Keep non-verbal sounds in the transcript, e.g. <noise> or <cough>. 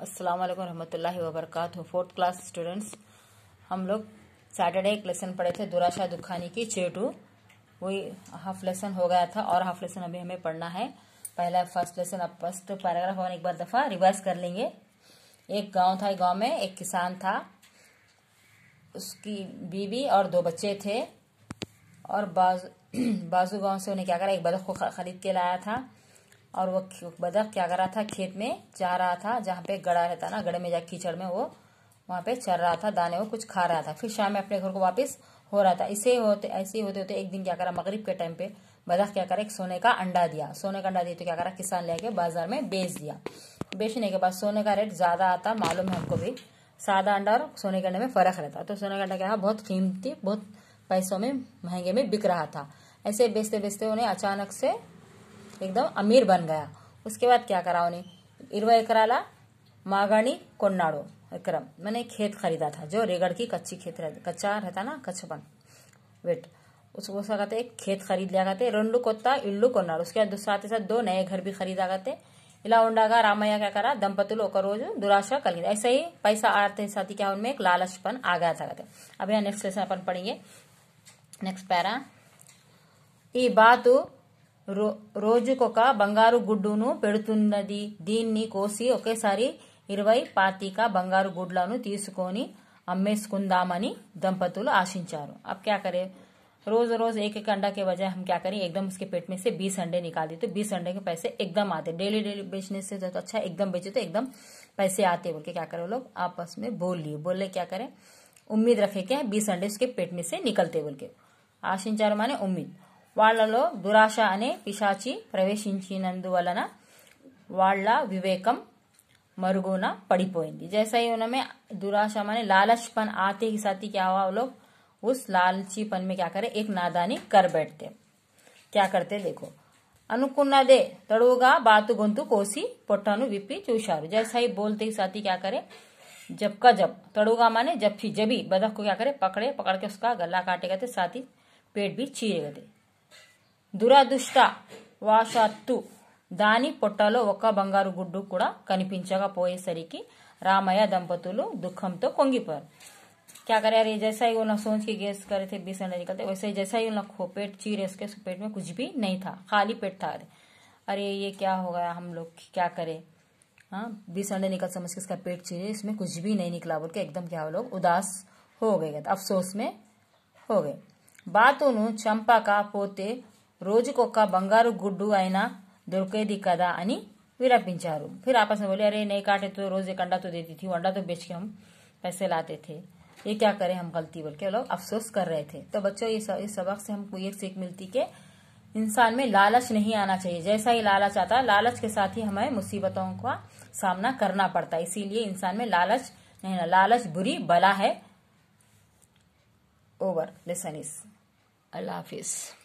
अस्सलाम वालेकुम रहमतुल्लाहि व बरकातहू फोर्थ क्लास स्टूडेंट्स हम लोग सैटरडे एक लेसन पढ़े थे दुराशा दुखानी की चे टू वही हाफ लेसन हो गया था और हाफ लेसन अभी हमें पढ़ना है पहला फर्स्ट लेसन अब फर्स्ट पैराग्राफ हम एक बार दफ़ा रिवाइज कर लेंगे एक गांव था गांव में एक किसान था उसकी बीवी और दो बच्चे थे और बाजू <clears throat> बाजू गांव से उन्हें क्या करा एक बदख को खरीद के लाया था और वो बदक क्या कर रहा था खेत में जा रहा था जहाँ पे गड़ा रहता ना गड़े में जा कीचड़ में वो वहाँ पे चल रहा था दाने वो कुछ खा रहा था फिर शाम में अपने घर को वापस हो रहा था इसे होते ऐसे होते होते एक दिन क्या करा मगरिब के टाइम पे बदख क्या करा एक सोने का अंडा दिया सोने का अंडा दिया तो क्या करा किसान लेके बाजार में बेच दिया बेचने के बाद सोने का रेट ज़्यादा आता मालूम है हमको भी सादा अंडा और सोने के अंडे में फ़र्क रहता तो सोने का अंडा क्या बहुत कीमती बहुत पैसों में महंगे में बिक रहा था ऐसे बेचते बेचते उन्हें अचानक से एकदम अमीर बन गया उसके बाद क्या करा उन्हें इरवा एकराला मागानी कोन्नाड़ो एकरम मैंने खेत खरीदा था जो रेगड़ की कच्ची खेत रह, कच्चा रहता ना कच्छपन वेट उसको कहते खेत खरीद लिया करते रेंडू कोत्ता इल्लू कोन्नाड़ो उसके बाद साथ ही साथ दो नए घर भी खरीदा करते ఇలా ఉండగా రామయ్య కాకర దంపతులు दुराशा कर కలిగింది ऐसे ही पैसा आते साथ ही क्या उनमें एक लालचपन आ गया था कहते अब यहाँ नेक्स्ट लेसन अपन पढ़ेंगे नेक्स्ट पैरा ఈ बात రో बंगार బంగారు గుడ్డును दी को सारी ఒకేసారి बंगार పాతిక బంగారు दंपत आशिचार अब क्या करे रोज रोज एक एक अंडा के बजाय हम क्या करें एकदम उसके पेट में से बीस अंडे निकाल देते बीस अंडे के पैसे एकदम आते डेली डेली बेचने से तो अच्छा एकदम बेचे तो एकदम पैसे आते बोल के क्या वो लोग आपस में बोल लिए बोले क्या करें उम्मीद रखे क्या बीस अंडे उसके पेट में से निकलते बोल के चार माने उम्मीद वाल दुराश अने పిశాచి प्रवेश विवेक मरगोन మరుగున जैसा ही उनमें दुराशा माने लालचपन आते ही साथ ही क्या हुआ लोग उस पन में क्या करे एक नादानी कर बैठते क्या करते देखो बात गुंतु कोसी पोटानु विपी పొట్టను जैसा ही बोलते ही साथी क्या करे जब का जब तड़ोगा माने जब ही जबी बदख को क्या करे पकड़े पकड़ के उसका गला काटे गए पेट भी चीरे गए దురదృష్ట వాషాత్తు దాని పొట్టలో ఒక్క బంగారు గుడ్డు కూడా కనిపించకపోయేసరికి రామయ్య దంపతులు దుఃఖంతో కొంగిపోయారు क्या करे यार ये जैसा ही उन्होंने सोच के गैस करे थे बीस अंडे निकलते वैसे जैसा ही उन्होंने खो खोपेट चीरे उसके पेट में कुछ भी नहीं था खाली पेट था अरे अरे ये क्या हो गया हम लोग क्या करे हाँ बीस अंडे निकल समझ के इसका पेट चीरे इसमें कुछ भी नहीं निकला बोल के एकदम क्या लोग उदास हो गए अफसोस में हो गए बात उन्होंने चंपा का पोते రోజుకొక बंगार गुड आईना दी कदा అని फिर आपस में बोले अरे नहीं काटे तो रोज एक अंडा तो देती थी अंडा तो बेच के हम पैसे लाते थे ये क्या करें हम गलती बोल के लोग अफसोस कर रहे थे तो बच्चों ये इस सबक से हमको ये सीख मिलती के इंसान में लालच नहीं आना चाहिए जैसा ही लालच आता है लालच के साथ ही हमें मुसीबतों का सामना करना पड़ता है इसीलिए इंसान में लालच नहीं ना लालच बुरी बला है ओवर लेसन इज अल्लाह हाफिज़